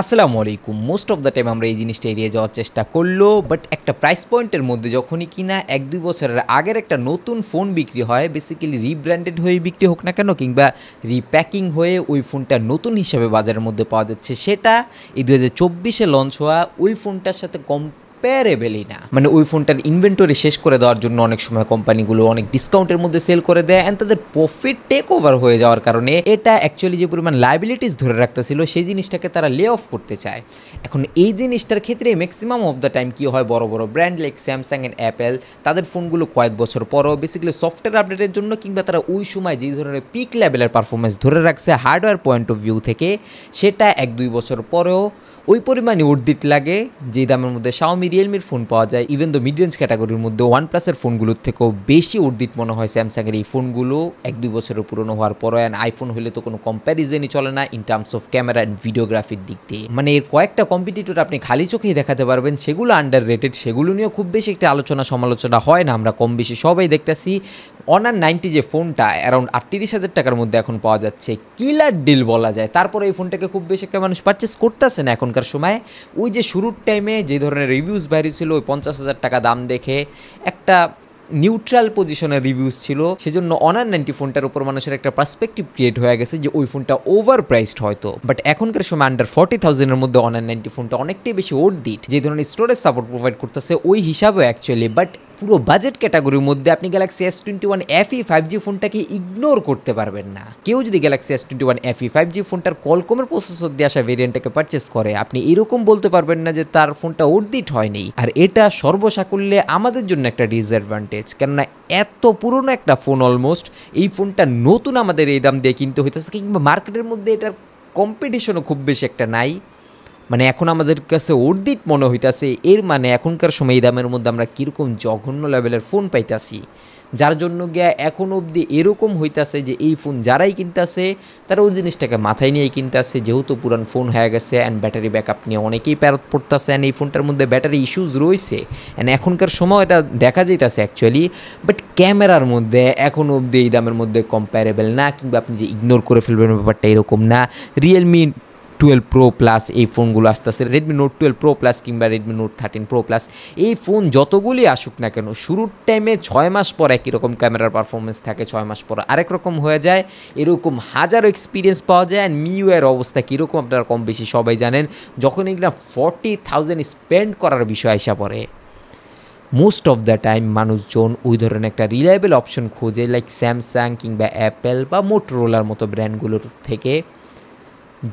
আসসালামু আলাইকুম most of the time আমরা এই জিনিসটা এড়িয়ে যাওয়ার চেষ্টা করলো বাট একটা প্রাইস পয়েন্টের মধ্যে যখনই কিনা এক দুই বছরের আগের একটা নতুন ফোন বিক্রি হয় বেসিক্যালি রিব্র্যান্ডেড হয়ে বিক্রি হোক না কেন কিংবা রিপ্যাকিং হয়ে ওই ফোনটা নতুন হিসাবে বাজারের মধ্যে পাওয়া যাচ্ছে সেটা এই দু লঞ্চ হওয়া ওই ফোনটার সাথে কম প্যারেবেলই না মানে ওই ফোনটার ইনভেন্টরি শেষ করে দেওয়ার জন্য অনেক সময় কোম্পানিগুলো অনেক ডিসকাউন্টের মধ্যে সেল করে দেয় অ্যান্ড তাদের প্রফিট টেক ওভার হয়ে যাওয়ার কারণে এটা অ্যাকচুয়ালি যে পরিমাণ লাইবিলিটিস ধরে রাখতেছিল সেই জিনিসটাকে তারা লে অফ করতে চায় এখন এই জিনিসটার ক্ষেত্রে ম্যাক্সিমাম অফ দ্য টাইম কী হয় বড় বড় brand like Samsung and Apple তাদের ফোনগুলো কয়েক বছর পরও বেসিক্যালি সফটওয়্যার আপডেটের জন্য কিংবা তারা ওই সময় যে ধরনের পিক লেভেলের পারফরমেন্স ধরে রাখছে হার্ডওয়্যার পয়েন্ট অফ ভিউ থেকে সেটা এক দুই বছর পরেও ওই পরিমাণে উর্দিট লাগে যে দামের মধ্যে শাওমি রিয়েলমির ফোন পাওয়া যায় ইভেন দো মিড রেঞ্জ ক্যাটাগরির মধ্যে ওয়ান প্লাসের ফোনগুলোর থেকেও বেশি উর্দিট মনে হয় স্যামসাংয়ের এই ফোনগুলো এক দুই বছরের পুরনো হওয়ার পর অ্যান্ড আইফোন হলে তো কোনো কম্প্যারিজেনই চলে না in terms of camera and ভিডিওগ্রাফির দিক দিয়ে মানে এর কয়েকটা কম্পিটিটর আপনি খালি চোখেই দেখাতে পারবেন সেগুলো আন্ডার রেটেড সেগুলো নিয়েও খুব বেশি একটা আলোচনা সমালোচনা হয় না আমরা কম বেশি সবাই দেখতেছি অনার নাইনটি যে ফোনটা অ্যারাউন্ড আটত্রিশ হাজার টাকার মধ্যে এখন পাওয়া যাচ্ছে কিলার ডিল বলা যায় তারপরে এই ফোনটাকে খুব বেশি একটা মানুষ পারচেস করতেছে না এখনকার সময়ে ওই যে শুরুর টাইমে যে ধরনের রিভিউজ ছিল ওই পঞ্চাশ হাজার টাকা দাম দেখে একটা নিউট্রাল পজিশনের রিভিউস ছিল সেজন্য অনার নাইনটি ফোনটার উপর মানুষের একটা পার্সপেক্টিভ ক্রিয়েট হয়ে গেছে যে ওই ফোনটা ওভার প্রাইসড হয়তো বাট এখনকার সময় আন্ডার ফর্টি থাউজেন্ডের মধ্যে অনার নাইনটি ফোনটা অনেকটাই বেশি ওর দিট যে ধরনের স্টোরেজ সাপোর্ট প্রোভাইড করতেছে ওই হিসাবে অ্যাকচুয়ালি বাট পুরো বাজেট ক্যাটাগরির মধ্যে আপনি Galaxy S twenty one FE five G ফোনটাকে ইগনোর করতে পারবেন না কেউ যদি Galaxy S twenty one FE five G ফোনটার কলকমের প্রসেসর দিয়ে আসা ভেরিয়েন্টটাকে পারচেস করে আপনি এরকম বলতে পারবেন না যে তার ফোনটা অর্ডিট হয়নি আর এটা সর্বসাকুল্যে আমাদের জন্য একটা ডিসঅ্যাডভান্টেজ কেননা এত পুরনো একটা ফোন অলমোস্ট এই ফোনটা নতুন আমাদের এই দাম দিয়ে কিনতে হইতেছে কিংবা মার্কেটের মধ্যে এটার কম্পিটিশনও খুব বেশি একটা নাই মানে এখন আমাদের কাছে অর্ধিট মনে হইতেছে এর মানে এখনকার সময় এই দামের মধ্যে আমরা কীরকম জঘন্য লেভেলের ফোন পাইতেছি যার জন্য গিয়া এখন অবধি এরকম হইতাছে যে এই ফোন যারাই কিনতাছে তারা ওই জিনিসটাকে মাথায় নিয়ে কিনতাছে যেহেতু পুরান ফোন হয়ে গেছে অ্যান্ড ব্যাটারি ব্যাকআপ নিয়ে অনেকেই প্যারত পড়তেছে অ্যান্ড এই ফোনটার মধ্যে ব্যাটারি ইস্যুজ রয়েছে অ্যান্ড এখনকার সময় এটা দেখা যাইতাছে অ্যাকচুয়ালি বাট ক্যামেরার মধ্যে এখন অবধি এই দামের মধ্যে কম্প্যারেবেল না কিংবা আপনি যে ইগনোর করে ফেলবেন ব্যাপারটা এরকম না রিয়েলমি টুয়েলভ প্রো প্লাস এই ফোনগুলো আস্তে আস্তে Redmi Note twelve Pro Plus কিংবা Redmi Note thirteen Pro Plus এই ফোন যতগুলি আসুক না কেন শুরুর টাইমে ছয় মাস পর একই রকম ক্যামেরার পারফরমেন্স থাকে ছয় মাস পর আরেক রকম হয়ে যায় এরকম হাজারো এক্সপিরিয়েন্স পাওয়া যায় অ্যান্ড মিউয়ের অবস্থা কীরকম আপনারা কম বেশি সবাই জানেন যখন এগুলো ফর্টি থাউজেন্ড স্পেন্ড করার বিষয় আসা পড়ে মোস্ট অফ দ্য টাইম মানুষজন ওই ধরনের একটা রিলায়েবল অপশন খোঁজে লাইক স্যামসাং কিংবা অ্যাপেল বা মোটরোলার মতো ব্র্যান্ডগুলোর থেকে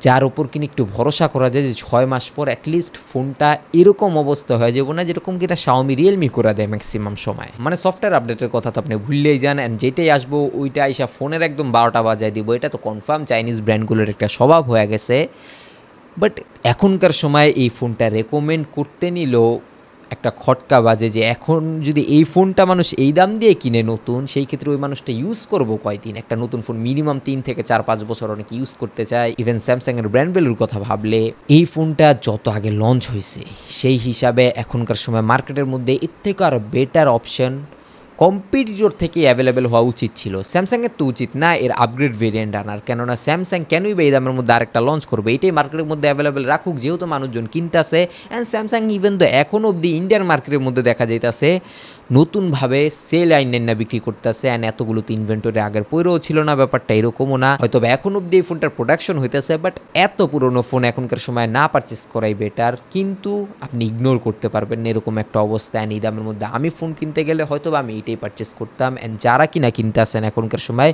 যার উপর কিনা একটু ভরসা করা যায় যে ছয় মাস পর অ্যাটলিস্ট ফোনটা এরকম অবস্থা হয়ে যাবো না যেরকম কিনা শাওমি রিয়েলমি করে দেয় ম্যাক্সিমাম সময় মানে সফটওয়্যার আপডেটের কথা তো আপনি ভুললেই যান অ্যান্ড যেটাই আসবো ওইটা আইসা ফোনের একদম বারোটা বাজায় দিব এটা তো কনফার্ম চাইনিজ ব্র্যান্ডগুলোর একটা স্বভাব হয়ে গেছে বাট এখনকার সময় এই ফোনটা রেকমেন্ড করতে নিলেও একটা খটকা বাজে যে এখন যদি এই ফোনটা মানুষ এই দাম দিয়ে কিনে নতুন সেই ক্ষেত্রে ওই মানুষটা ইউজ করবো কয়দিন একটা নতুন ফোন মিনিমাম তিন থেকে চার পাঁচ বছর অনেকে ইউজ করতে চায় ইভেন স্যামসাংয়ের ব্র্যান্ড ভ্যালুর কথা ভাবলে এই ফোনটা যত আগে লঞ্চ হয়েছে সেই হিসাবে এখনকার সময় মার্কেটের মধ্যে এর থেকে আরও বেটার অপশন কম্পিটিটর থেকে অ্যাভেলেবেল হওয়া উচিত ছিল স্যামসাংয়ের তো উচিত না এর আপগ্রেড ভেরিয়েন্ট আনার কেননা স্যামসাং কেনই বা এই দামের মধ্যে আরেকটা লঞ্চ করবে এটাই মার্কেটের মধ্যে অ্যাভেলেবেল রাখুক যেহেতু মানুষজন আসে অ্যান্ড স্যামসাং ইভেন তো এখন অবধি ইন্ডিয়ান মার্কেটের মধ্যে দেখা যাইতেছে নতুনভাবে সেল আইনের না বিক্রি করতেছে অ্যান্ড এতগুলো তো ইনভেন্টরি আগের পৈরেও ছিল না ব্যাপারটা এরকমও না হয়তো এখন অবধি এই ফোনটার প্রোডাকশন হইতেছে বাট এত পুরনো ফোন এখনকার সময় না পারচেস করাই বেটার কিন্তু আপনি ইগনোর করতে পারবেন এরকম একটা অবস্থা অ্যান্ড এই দামের মধ্যে আমি ফোন কিনতে গেলে হয়তো বা আমি থেকেই পারচেস করতাম অ্যান্ড যারা কিনা আসেন এখনকার সময়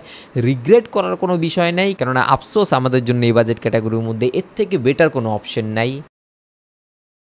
রিগ্রেট করার কোনো বিষয় নাই কেননা আফসোস আমাদের জন্য এই বাজেট ক্যাটাগরির মধ্যে এর থেকে বেটার কোনো অপশন নাই